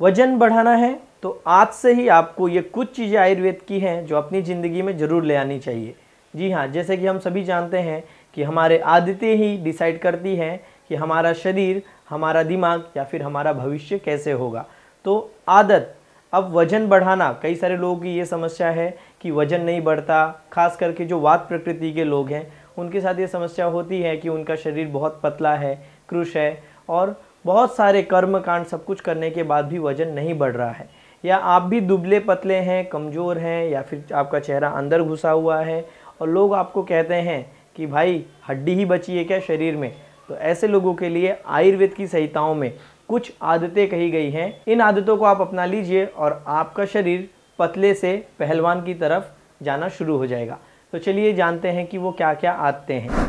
वजन बढ़ाना है तो आज से ही आपको ये कुछ चीज़ें आयुर्वेद की हैं जो अपनी ज़िंदगी में ज़रूर ले आनी चाहिए जी हाँ जैसे कि हम सभी जानते हैं कि हमारे आदतें ही डिसाइड करती हैं कि हमारा शरीर हमारा दिमाग या फिर हमारा भविष्य कैसे होगा तो आदत अब वजन बढ़ाना कई सारे लोगों की ये समस्या है कि वजन नहीं बढ़ता खास करके जो वात प्रकृति के लोग हैं उनके साथ ये समस्या होती है कि उनका शरीर बहुत पतला है क्रुश है और बहुत सारे कर्म कांड सब कुछ करने के बाद भी वजन नहीं बढ़ रहा है या आप भी दुबले पतले हैं कमज़ोर हैं या फिर आपका चेहरा अंदर घुसा हुआ है और लोग आपको कहते हैं कि भाई हड्डी ही बची है क्या शरीर में तो ऐसे लोगों के लिए आयुर्वेद की संहिताओं में कुछ आदतें कही गई हैं इन आदतों को आप अपना लीजिए और आपका शरीर पतले से पहलवान की तरफ जाना शुरू हो जाएगा तो चलिए जानते हैं कि वो क्या क्या आदतें हैं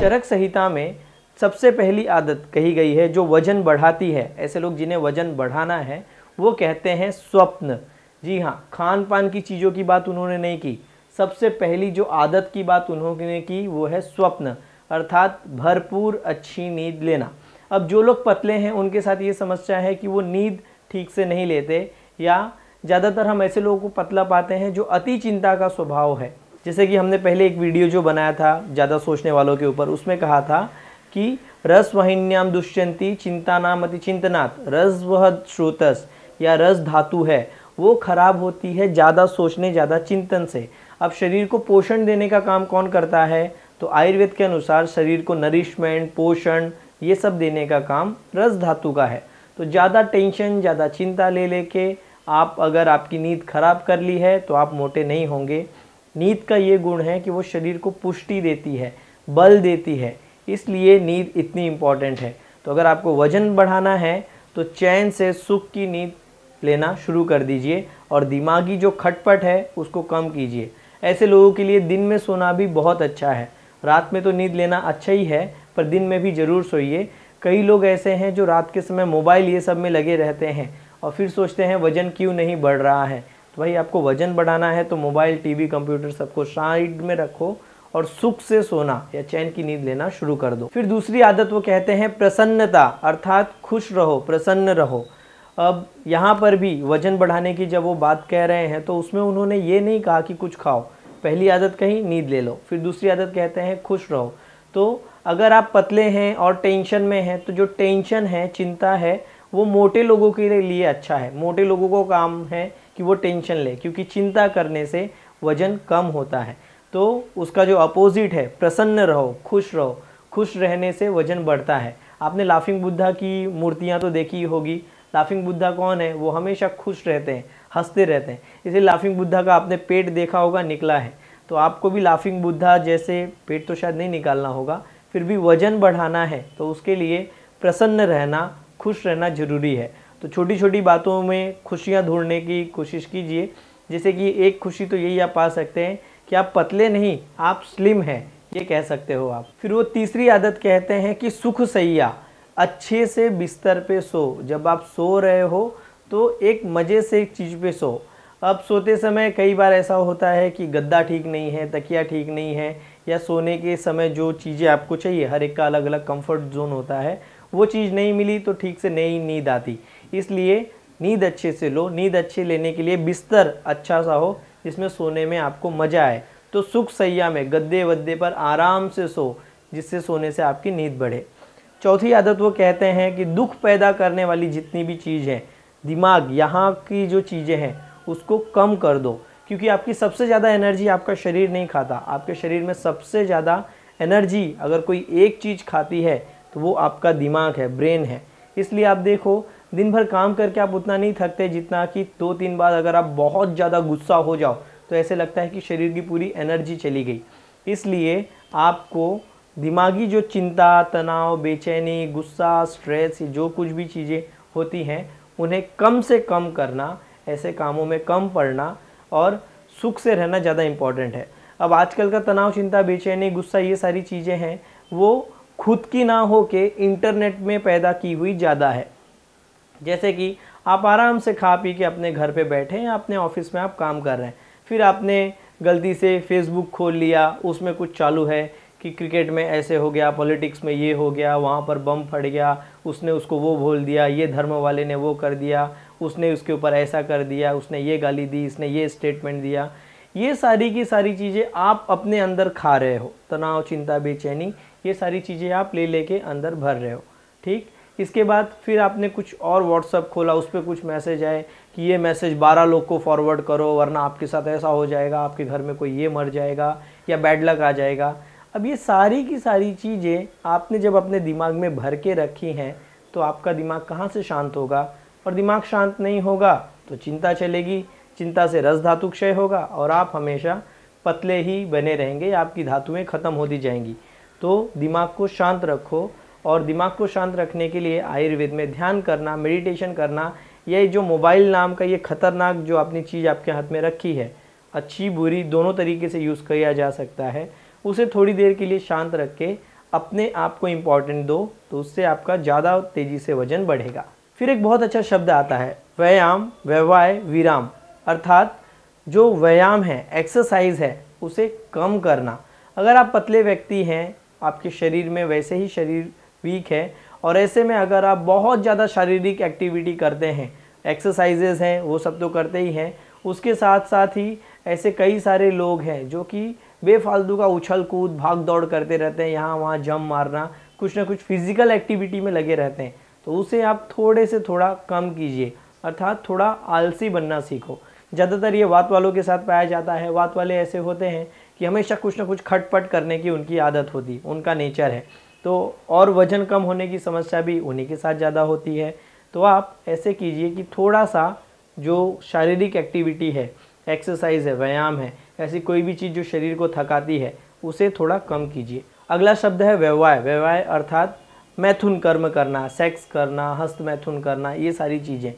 चरक संहिता में सबसे पहली आदत कही गई है जो वजन बढ़ाती है ऐसे लोग जिन्हें वजन बढ़ाना है वो कहते हैं स्वप्न जी हाँ खान पान की चीज़ों की बात उन्होंने नहीं की सबसे पहली जो आदत की बात उन्होंने की वो है स्वप्न अर्थात भरपूर अच्छी नींद लेना अब जो लोग पतले हैं उनके साथ ये समस्या है कि वो नींद ठीक से नहीं लेते या ज़्यादातर हम ऐसे लोगों को पतला पाते हैं जो अति चिंता का स्वभाव है जैसे कि हमने पहले एक वीडियो जो बनाया था ज़्यादा सोचने वालों के ऊपर उसमें कहा था कि रस वहिन्याम दुष्यंती चिंता नाम अति चिंतनात् रस वह श्रोतस या रस धातु है वो खराब होती है ज़्यादा सोचने ज़्यादा चिंतन से अब शरीर को पोषण देने का काम कौन करता है तो आयुर्वेद के अनुसार शरीर को नरिशमेंट पोषण ये सब देने का काम रस धातु का है तो ज़्यादा टेंशन ज़्यादा चिंता ले लेके आप अगर आपकी नींद खराब कर ली है तो आप मोटे नहीं होंगे नींद का ये गुण है कि वो शरीर को पुष्टि देती है बल देती है इसलिए नींद इतनी इम्पॉर्टेंट है तो अगर आपको वजन बढ़ाना है तो चैन से सुख की नींद लेना शुरू कर दीजिए और दिमागी जो खटपट है उसको कम कीजिए ऐसे लोगों के लिए दिन में सोना भी बहुत अच्छा है रात में तो नींद लेना अच्छा ही है पर दिन में भी ज़रूर सोइए कई लोग ऐसे हैं जो रात के समय मोबाइल ये सब में लगे रहते हैं और फिर सोचते हैं वज़न क्यों नहीं बढ़ रहा है तो भाई आपको वज़न बढ़ाना है तो मोबाइल टीवी कंप्यूटर सबको साइड में रखो और सुख से सोना या चैन की नींद लेना शुरू कर दो फिर दूसरी आदत वो कहते हैं प्रसन्नता अर्थात खुश रहो प्रसन्न रहो अब यहाँ पर भी वजन बढ़ाने की जब वो बात कह रहे हैं तो उसमें उन्होंने ये नहीं कहा कि कुछ खाओ पहली आदत कहीं नींद ले लो फिर दूसरी आदत कहते हैं खुश रहो तो अगर आप पतले हैं और टेंशन में हैं तो जो टेंशन है चिंता है वो मोटे लोगों के लिए अच्छा है मोटे लोगों को काम है कि वो टेंशन ले क्योंकि चिंता करने से वज़न कम होता है तो उसका जो अपोजिट है प्रसन्न रहो खुश रहो खुश रहने से वजन बढ़ता है आपने लाफिंग बुद्धा की मूर्तियाँ तो देखी होगी लाफिंग बुद्धा कौन है वो हमेशा खुश रहते हैं हंसते रहते हैं इसलिए लाफिंग बुद्धा का आपने पेट देखा होगा निकला है तो आपको भी लाफिंग बुद्धा जैसे पेट तो शायद नहीं निकालना होगा फिर भी वजन बढ़ाना है तो उसके लिए प्रसन्न रहना खुश रहना ज़रूरी है तो छोटी छोटी बातों में खुशियाँ ढूंढने की कोशिश कीजिए जैसे कि एक खुशी तो यही आप पा सकते हैं कि आप पतले नहीं आप स्लिम हैं ये कह सकते हो आप फिर वो तीसरी आदत कहते हैं कि सुख सैया अच्छे से बिस्तर पे सो जब आप सो रहे हो तो एक मज़े से एक चीज़ पे सो अब सोते समय कई बार ऐसा होता है कि गद्दा ठीक नहीं है तकिया ठीक नहीं है या सोने के समय जो चीज़ें आपको चाहिए हर एक का अलग अलग कंफर्ट जोन होता है वो चीज़ नहीं मिली तो ठीक से नहीं नींद आती इसलिए नींद अच्छे से लो नींद अच्छे लेने के लिए बिस्तर अच्छा सा हो जिसमें सोने में आपको मज़ा आए तो सुख सैया में गद्दे वद्दे पर आराम से सो जिससे सोने से आपकी नींद बढ़े चौथी आदत वो कहते हैं कि दुख पैदा करने वाली जितनी भी चीज़ है दिमाग यहाँ की जो चीज़ें हैं उसको कम कर दो क्योंकि आपकी सबसे ज़्यादा एनर्जी आपका शरीर नहीं खाता आपके शरीर में सबसे ज़्यादा एनर्जी अगर कोई एक चीज़ खाती है तो वो आपका दिमाग है ब्रेन है इसलिए आप देखो दिन भर काम करके आप उतना नहीं थकते जितना कि दो तीन बार अगर आप बहुत ज़्यादा गुस्सा हो जाओ तो ऐसे लगता है कि शरीर की पूरी एनर्जी चली गई इसलिए आपको दिमागी जो चिंता तनाव बेचैनी गुस्सा स्ट्रेस जो कुछ भी चीज़ें होती हैं उन्हें कम से कम करना ऐसे कामों में कम पड़ना और सुख से रहना ज़्यादा इम्पॉर्टेंट है अब आजकल का तनाव चिंता बेचैनी गुस्सा ये सारी चीज़ें हैं वो खुद की ना हो के इंटरनेट में पैदा की हुई ज़्यादा है जैसे कि आप आराम से खा पी के अपने घर पे बैठे हैं अपने ऑफिस में आप काम कर रहे हैं फिर आपने गलती से फेसबुक खोल लिया उसमें कुछ चालू है कि क्रिकेट में ऐसे हो गया पॉलिटिक्स में ये हो गया वहाँ पर बम फट गया उसने उसको वो बोल दिया ये धर्म वाले ने वो कर दिया उसने उसके ऊपर ऐसा कर दिया उसने ये गाली दी इसने ये स्टेटमेंट दिया ये सारी की सारी चीज़ें आप अपने अंदर खा रहे हो तनाव चिंता बेचैनी ये सारी चीज़ें आप ले लेके अंदर भर रहे हो ठीक इसके बाद फिर आपने कुछ और व्हाट्सअप खोला उस पर कुछ मैसेज आए कि ये मैसेज बारह लोग को फॉरवर्ड करो वरना आपके साथ ऐसा हो जाएगा आपके घर में कोई ये मर जाएगा या बैड लक आ जाएगा अब ये सारी की सारी चीज़ें आपने जब अपने दिमाग में भर के रखी हैं तो आपका दिमाग कहाँ से शांत होगा और दिमाग शांत नहीं होगा तो चिंता चलेगी चिंता से रस धातु क्षय होगा और आप हमेशा पतले ही बने रहेंगे आपकी धातुएं ख़त्म होती जाएंगी तो दिमाग को शांत रखो और दिमाग को शांत रखने के लिए आयुर्वेद में ध्यान करना मेडिटेशन करना ये जो मोबाइल नाम का ये खतरनाक जो आपने चीज़ आपके हाथ में रखी है अच्छी बुरी दोनों तरीके से यूज़ किया जा सकता है उसे थोड़ी देर के लिए शांत रख के अपने आप को इम्पॉर्टेंट दो तो उससे आपका ज़्यादा तेज़ी से वजन बढ़ेगा फिर एक बहुत अच्छा शब्द आता है व्यायाम व्यवाय विराम अर्थात जो व्यायाम है एक्सरसाइज है उसे कम करना अगर आप पतले व्यक्ति हैं आपके शरीर में वैसे ही शरीर वीक है और ऐसे में अगर आप बहुत ज़्यादा शारीरिक एक्टिविटी करते हैं एक्सरसाइजेज़ हैं वो सब तो करते ही हैं उसके साथ साथ ही ऐसे कई सारे लोग हैं जो कि बेफालतू का उछल कूद भाग दौड़ करते रहते हैं यहाँ वहाँ जम मारना कुछ ना कुछ फिज़िकल एक्टिविटी में लगे रहते हैं तो उसे आप थोड़े से थोड़ा कम कीजिए अर्थात थोड़ा आलसी बनना सीखो ज़्यादातर ये वात वालों के साथ पाया जाता है वात वाले ऐसे होते हैं कि हमेशा कुछ ना कुछ खटपट करने की उनकी आदत होती उनका नेचर है तो और वज़न कम होने की समस्या भी उन्हीं के साथ ज़्यादा होती है तो आप ऐसे कीजिए कि थोड़ा सा जो शारीरिक एक्टिविटी है एक्सरसाइज है व्यायाम है ऐसी कोई भी चीज़ जो शरीर को थकाती है उसे थोड़ा कम कीजिए अगला शब्द है व्यवहार व्यवहार अर्थात मैथुन कर्म करना सेक्स करना हस्त मैथुन करना ये सारी चीज़ें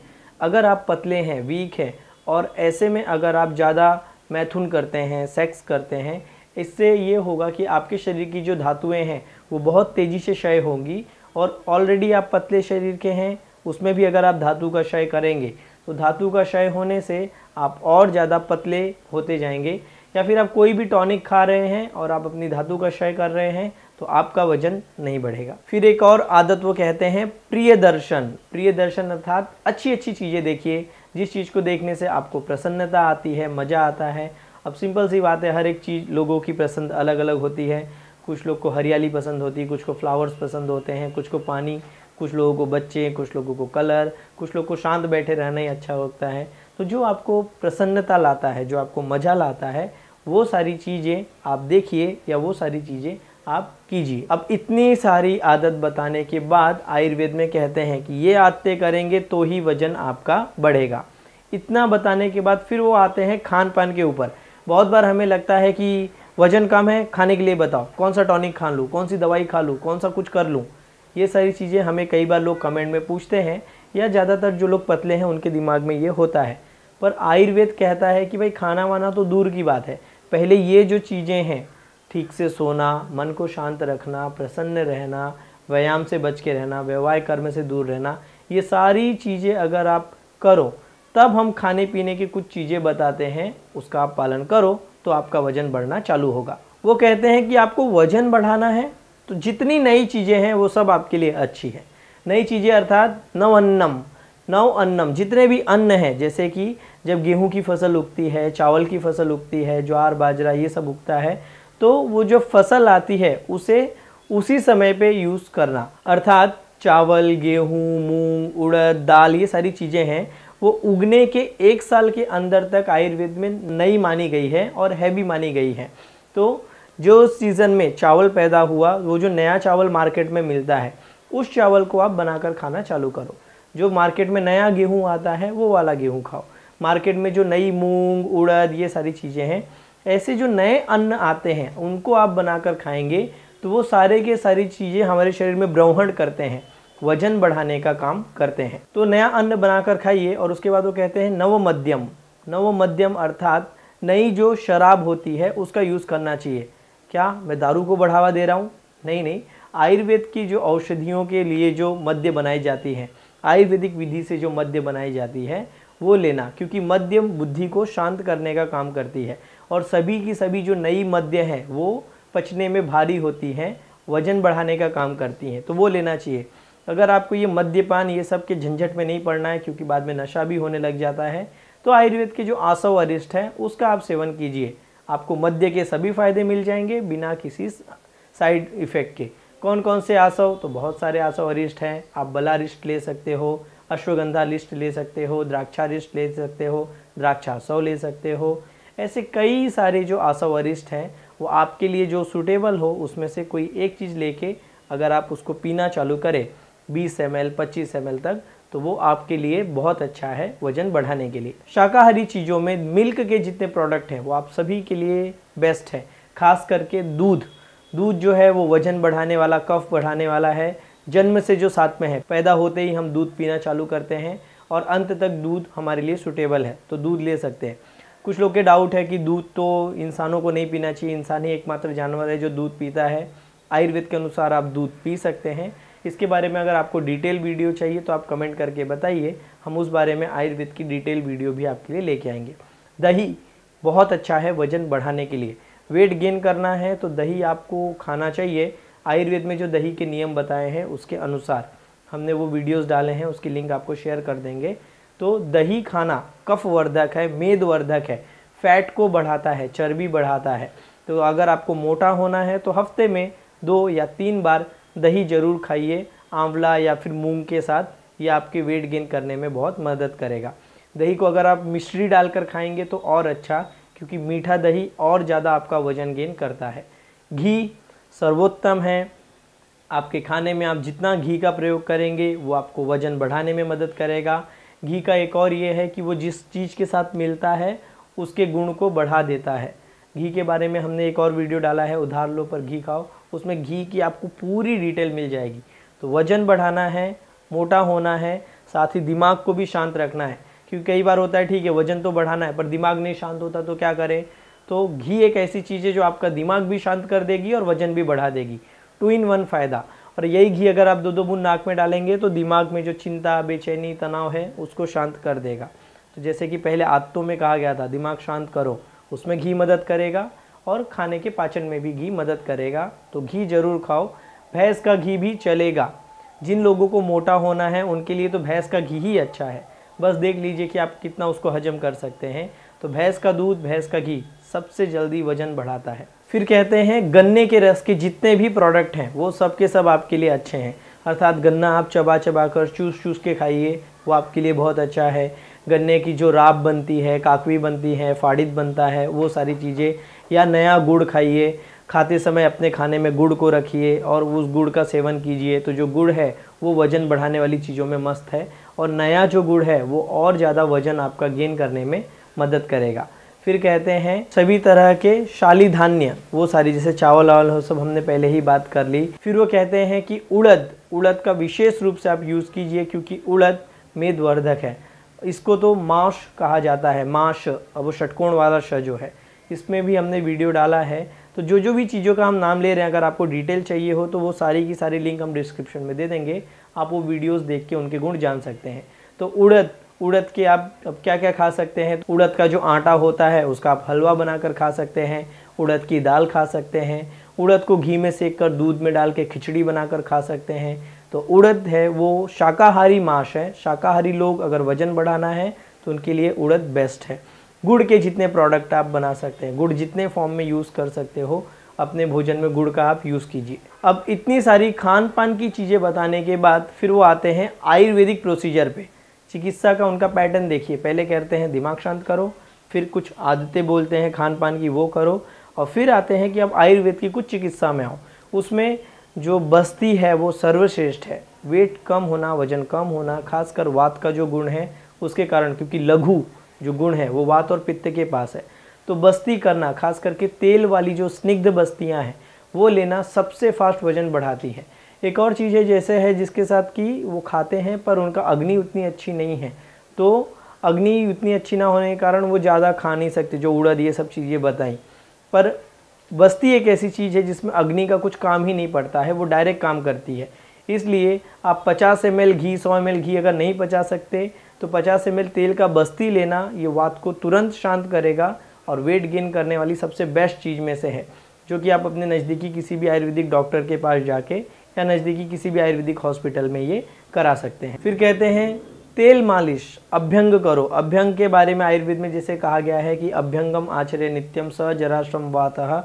अगर आप पतले हैं वीक हैं और ऐसे में अगर आप ज़्यादा मैथुन करते हैं सेक्स करते हैं इससे ये होगा कि आपके शरीर की जो धातुएं हैं वो बहुत तेज़ी से क्षय होंगी और ऑलरेडी आप पतले शरीर के हैं उसमें भी अगर आप धातु का क्षय करेंगे तो धातु का क्षय होने से आप और ज़्यादा पतले होते जाएंगे या फिर आप कोई भी टॉनिक खा रहे हैं और आप अपनी धातु का क्षय कर रहे हैं तो आपका वजन नहीं बढ़ेगा फिर एक और आदत वो कहते हैं प्रिय दर्शन प्रिय दर्शन अर्थात अच्छी अच्छी चीज़ें देखिए जिस चीज़ को देखने से आपको प्रसन्नता आती है मज़ा आता है अब सिंपल सी बात है हर एक चीज़ लोगों की पसंद अलग अलग होती है कुछ लोग को हरियाली पसंद होती है कुछ को फ्लावर्स पसंद होते हैं कुछ को पानी कुछ लोगों को बच्चे कुछ लोगों को कलर कुछ लोग को शांत बैठे रहना ही अच्छा होता है तो जो आपको प्रसन्नता लाता है जो आपको मज़ा लाता है वो सारी चीज़ें आप देखिए या वो सारी चीज़ें आप कीजिए अब इतनी सारी आदत बताने के बाद आयुर्वेद में कहते हैं कि ये आदतें करेंगे तो ही वजन आपका बढ़ेगा इतना बताने के बाद फिर वो आते हैं खान पान के ऊपर बहुत बार हमें लगता है कि वजन कम है खाने के लिए बताओ कौन सा टॉनिक खा लूँ कौन सी दवाई खा लूँ कौन सा कुछ कर लूँ ये सारी चीज़ें हमें कई बार लोग कमेंट में पूछते हैं या ज़्यादातर जो लोग पतले हैं उनके दिमाग में ये होता है पर आयुर्वेद कहता है कि भाई खाना वाना तो दूर की बात है पहले ये जो चीज़ें हैं ठीक से सोना मन को शांत रखना प्रसन्न रहना व्यायाम से बच के रहना व्यवहार कर्म से दूर रहना ये सारी चीज़ें अगर आप करो तब हम खाने पीने की कुछ चीज़ें बताते हैं उसका आप पालन करो तो आपका वजन बढ़ना चालू होगा वो कहते हैं कि आपको वजन बढ़ाना है तो जितनी नई चीज़ें हैं वो सब आपके लिए अच्छी है नई चीज़ें अर्थात नव अन्नम नव अन्नम जितने भी अन्न हैं जैसे कि जब गेहूं की फसल उगती है चावल की फसल उगती है ज्वार बाजरा ये सब उगता है तो वो जो फसल आती है उसे उसी समय पे यूज़ करना अर्थात चावल गेहूं मूंग उड़द दाल ये सारी चीज़ें हैं वो उगने के एक साल के अंदर तक आयुर्वेद में नई मानी गई है और हैवी मानी गई है तो जो सीज़न में चावल पैदा हुआ वो जो नया चावल मार्केट में मिलता है उस चावल को आप बनाकर खाना चालू करो जो मार्केट में नया गेहूँ आता है वो वाला गेहूँ खाओ मार्केट में जो नई मूंग उड़द ये सारी चीज़ें हैं ऐसे जो नए अन्न आते हैं उनको आप बनाकर खाएंगे तो वो सारे के सारी चीज़ें हमारे शरीर में ब्रह्मण करते हैं वजन बढ़ाने का काम करते हैं तो नया अन्न बनाकर खाइए और उसके बाद वो कहते हैं नव मध्यम नव मध्यम अर्थात नई जो शराब होती है उसका यूज़ करना चाहिए क्या मैं दारू को बढ़ावा दे रहा हूँ नहीं नहीं आयुर्वेद की जो औषधियों के लिए जो मध्य बनाई जाती है आयुर्वेदिक विधि से जो मध्य बनाई जाती है वो लेना क्योंकि मध्यम बुद्धि को शांत करने का काम करती है और सभी की सभी जो नई मध्य हैं वो पचने में भारी होती हैं वजन बढ़ाने का काम करती हैं तो वो लेना चाहिए अगर आपको ये मद्यपान ये सब के झंझट में नहीं पड़ना है क्योंकि बाद में नशा भी होने लग जाता है तो आयुर्वेद के जो आसव अरिष्ट है उसका आप सेवन कीजिए आपको मध्य के सभी फायदे मिल जाएंगे बिना किसी साइड इफ़ेक्ट के कौन कौन से आसव तो बहुत सारे आसव अरिष्ट हैं आप बला रिष्ट ले सकते हो अश्वगंधा लिस्ट ले सकते हो द्राक्षा रिष्ट ले सकते हो द्राक्षासव ले सकते हो ऐसे कई सारे जो आसव अरिष्ट हैं वो आपके लिए जो सूटेबल हो उसमें से कोई एक चीज़ लेके अगर आप उसको पीना चालू करें बीस एम एल पच्चीस एम एल तक तो वो आपके लिए बहुत अच्छा है वजन बढ़ाने के लिए शाकाहारी चीज़ों में मिल्क के जितने प्रोडक्ट हैं वो आप सभी के लिए बेस्ट है खास करके दूध दूध जो है वो वजन बढ़ाने वाला कफ बढ़ाने वाला है जन्म से जो साथ में है पैदा होते ही हम दूध पीना चालू करते हैं और अंत तक दूध हमारे लिए सुटेबल है तो दूध ले सकते हैं कुछ लोग के डाउट है कि दूध तो इंसानों को नहीं पीना चाहिए इंसान ही एकमात्र जानवर है जो दूध पीता है आयुर्वेद के अनुसार आप दूध पी सकते हैं इसके बारे में अगर आपको डिटेल वीडियो चाहिए तो आप कमेंट करके बताइए हम उस बारे में आयुर्वेद की डिटेल वीडियो भी आपके लिए लेके आएंगे दही बहुत अच्छा है वजन बढ़ाने के लिए वेट गेन करना है तो दही आपको खाना चाहिए आयुर्वेद में जो दही के नियम बताए हैं उसके अनुसार हमने वो वीडियोस डाले हैं उसकी लिंक आपको शेयर कर देंगे तो दही खाना कफ वर्धक है मेदवर्धक है फैट को बढ़ाता है चर्बी बढ़ाता है तो अगर आपको मोटा होना है तो हफ्ते में दो या तीन बार दही ज़रूर खाइए आंवला या फिर मूंग के साथ ये आपके वेट गेन करने में बहुत मदद करेगा दही को अगर आप मिश्री डालकर खाएंगे तो और अच्छा क्योंकि मीठा दही और ज़्यादा आपका वज़न गेन करता है घी सर्वोत्तम है आपके खाने में आप जितना घी का प्रयोग करेंगे वो आपको वज़न बढ़ाने में मदद करेगा घी का एक और ये है कि वो जिस चीज़ के साथ मिलता है उसके गुण को बढ़ा देता है घी के बारे में हमने एक और वीडियो डाला है उधार लो पर घी खाओ उसमें घी की आपको पूरी डिटेल मिल जाएगी तो वजन बढ़ाना है मोटा होना है साथ ही दिमाग को भी शांत रखना है क्योंकि कई बार होता है ठीक है वजन तो बढ़ाना है पर दिमाग नहीं शांत होता तो क्या करें तो घी एक ऐसी चीज़ है जो आपका दिमाग भी शांत कर देगी और वजन भी बढ़ा देगी टू इन वन फ़ायदा और यही घी अगर आप दो दो बूंद नाक में डालेंगे तो दिमाग में जो चिंता बेचैनी तनाव है उसको शांत कर देगा तो जैसे कि पहले आदतों में कहा गया था दिमाग शांत करो उसमें घी मदद करेगा और खाने के पाचन में भी घी मदद करेगा तो घी जरूर खाओ भैंस का घी भी चलेगा जिन लोगों को मोटा होना है उनके लिए तो भैंस का घी ही अच्छा है बस देख लीजिए कि आप कितना उसको हजम कर सकते हैं तो भैंस का दूध भैंस का घी सबसे जल्दी वजन बढ़ाता है फिर कहते हैं गन्ने के रस के जितने भी प्रोडक्ट हैं वो सब के सब आपके लिए अच्छे हैं अर्थात गन्ना आप चबा चबा कर चूस चूस के खाइए वो आपके लिए बहुत अच्छा है गन्ने की जो राब बनती है काकवी बनती है फाड़ित बनता है वो सारी चीज़ें या नया गुड़ खाइए खाते समय अपने खाने में गुड़ को रखिए और उस गुड़ का सेवन कीजिए तो जो गुड़ है वो वज़न बढ़ाने वाली चीज़ों में मस्त है और नया जो गुड़ है वो और ज़्यादा वज़न आपका गेन करने में मदद करेगा फिर कहते हैं सभी तरह के शाली धान्य वो सारी जैसे चावल वावल हो सब हमने पहले ही बात कर ली फिर वो कहते हैं कि उड़द उड़द का विशेष रूप से आप यूज़ कीजिए क्योंकि उड़द मेदवर्धक है इसको तो माश कहा जाता है माश वो षटकोण वाला श जो है इसमें भी हमने वीडियो डाला है तो जो जो भी चीज़ों का हम नाम ले रहे हैं अगर आपको डिटेल चाहिए हो तो वो सारी की सारी लिंक हम डिस्क्रिप्शन में दे देंगे आप वो वीडियोस देख के उनके गुण जान सकते हैं तो उड़द उड़द के आप अब क्या क्या खा सकते हैं तो उड़द का जो आटा होता है उसका आप हलवा बनाकर खा सकते हैं उड़द की दाल खा सकते हैं उड़द को घी में सेक कर दूध में डाल के खिचड़ी बनाकर खा सकते हैं तो उड़द है वो शाकाहारी माश है शाकाहारी लोग अगर वजन बढ़ाना है तो उनके लिए उड़द बेस्ट है गुड़ के जितने प्रोडक्ट आप बना सकते हैं गुड़ जितने फॉर्म में यूज़ कर सकते हो अपने भोजन में गुड़ का आप यूज़ कीजिए अब इतनी सारी खान पान की चीज़ें बताने के बाद फिर वो आते हैं आयुर्वेदिक प्रोसीजर पे चिकित्सा का उनका पैटर्न देखिए पहले कहते हैं दिमाग शांत करो फिर कुछ आदतें बोलते हैं खान पान की वो करो और फिर आते हैं कि अब आयुर्वेद की कुछ चिकित्सा में आओ उसमें जो बस्ती है वो सर्वश्रेष्ठ है वेट कम होना वजन कम होना खासकर वात का जो गुण है उसके कारण क्योंकि लघु जो गुण है वो वात और पित्त के पास है तो बस्ती करना खास करके तेल वाली जो स्निग्ध बस्तियाँ हैं वो लेना सबसे फास्ट वजन बढ़ाती है एक और चीज़ है जैसे है जिसके साथ कि वो खाते हैं पर उनका अग्नि उतनी अच्छी नहीं है तो अग्नि उतनी अच्छी ना होने के कारण वो ज़्यादा खा नहीं सकते जो उड़द ये सब चीज़ें बताई पर बस्ती एक ऐसी चीज़ है जिसमें अग्नि का कुछ काम ही नहीं पड़ता है वो डायरेक्ट काम करती है इसलिए आप 50 एम घी 100 एम घी अगर नहीं पचा सकते तो 50 एम तेल का बस्ती लेना ये वात को तुरंत शांत करेगा और वेट गेन करने वाली सबसे बेस्ट चीज़ में से है जो कि आप अपने नज़दीकी किसी भी आयुर्वेदिक डॉक्टर के पास जाके या नज़दीकी किसी भी आयुर्वेदिक हॉस्पिटल में ये करा सकते हैं फिर कहते हैं तेल मालिश अभ्यंग करो अभ्यंग के बारे में आयुर्वेद में जैसे कहा गया है कि अभ्यंगम आचर्य नित्यम स जराश्रम वातः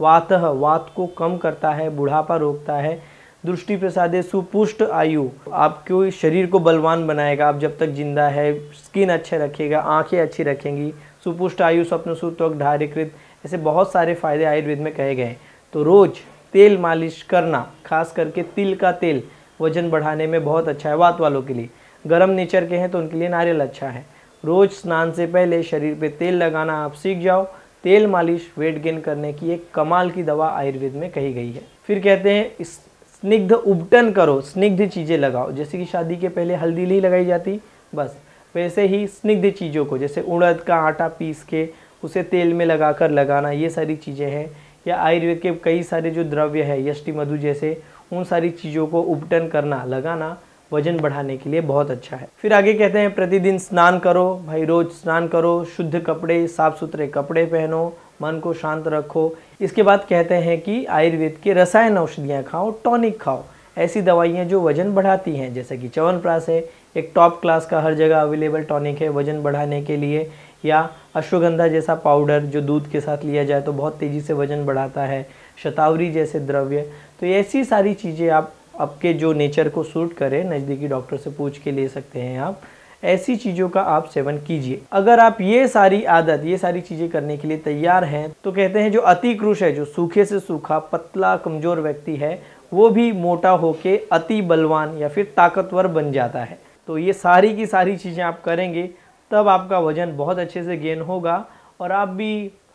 वातः वात को कम करता है बुढ़ापा रोकता है दृष्टि प्रसादे सुपुष्ट आयु आपके शरीर को बलवान बनाएगा आप जब तक जिंदा है स्किन अच्छे रखेगा आंखें अच्छी रखेंगी सुपुष्ट आयु स्वप्न सूतक ढार्यकृत ऐसे बहुत सारे फायदे आयुर्वेद में कहे गए तो रोज़ तेल मालिश करना खास करके तिल का तेल वजन बढ़ाने में बहुत अच्छा है वात वालों के लिए गर्म नेचर के हैं तो उनके लिए नारियल अच्छा है रोज़ स्नान से पहले शरीर पे तेल लगाना आप सीख जाओ तेल मालिश वेट गेन करने की एक कमाल की दवा आयुर्वेद में कही गई है फिर कहते हैं इस स्निग्ध उपटन करो स्निग्ध चीज़ें लगाओ जैसे कि शादी के पहले हल्दी नहीं लगाई जाती बस वैसे ही स्निग्ध चीज़ों को जैसे उड़द का आटा पीस के उसे तेल में लगाकर लगाना ये सारी चीज़ें हैं या आयुर्वेद के कई सारे जो द्रव्य है यष्टि मधु जैसे उन सारी चीज़ों को उपटन करना लगाना वजन बढ़ाने के लिए बहुत अच्छा है फिर आगे कहते हैं प्रतिदिन स्नान करो भाई रोज स्नान करो शुद्ध कपड़े साफ़ सुथरे कपड़े पहनो मन को शांत रखो इसके बाद कहते हैं कि आयुर्वेद के रसायन औषधियाँ खाओ टॉनिक खाओ ऐसी दवाइयाँ जो वजन बढ़ाती हैं जैसे कि च्यवनप्राश है एक टॉप क्लास का हर जगह अवेलेबल टॉनिक है वजन बढ़ाने के लिए या अश्वगंधा जैसा पाउडर जो दूध के साथ लिया जाए तो बहुत तेज़ी से वजन बढ़ाता है शतावरी जैसे द्रव्य तो ऐसी सारी चीज़ें आप आपके जो नेचर को सूट करें नज़दीकी डॉक्टर से पूछ के ले सकते हैं आप ऐसी चीज़ों का आप सेवन कीजिए अगर आप ये सारी आदत ये सारी चीज़ें करने के लिए तैयार हैं तो कहते हैं जो अति क्रुश है जो सूखे से सूखा पतला कमज़ोर व्यक्ति है वो भी मोटा होके अति बलवान या फिर ताकतवर बन जाता है तो ये सारी की सारी चीज़ें आप करेंगे तब आपका वज़न बहुत अच्छे से गेन होगा और आप भी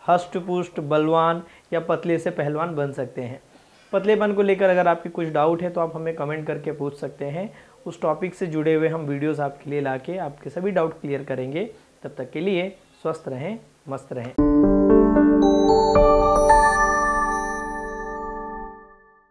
हष्ट पुष्ट बलवान या पतले से पहलवान बन सकते हैं पतलेपन को लेकर अगर आपकी कुछ डाउट है तो आप हमें कमेंट करके पूछ सकते हैं उस टॉपिक से जुड़े हुए हम वीडियोस आपके लिए लाके आपके सभी डाउट क्लियर करेंगे तब तक के लिए स्वस्थ रहें मस्त रहें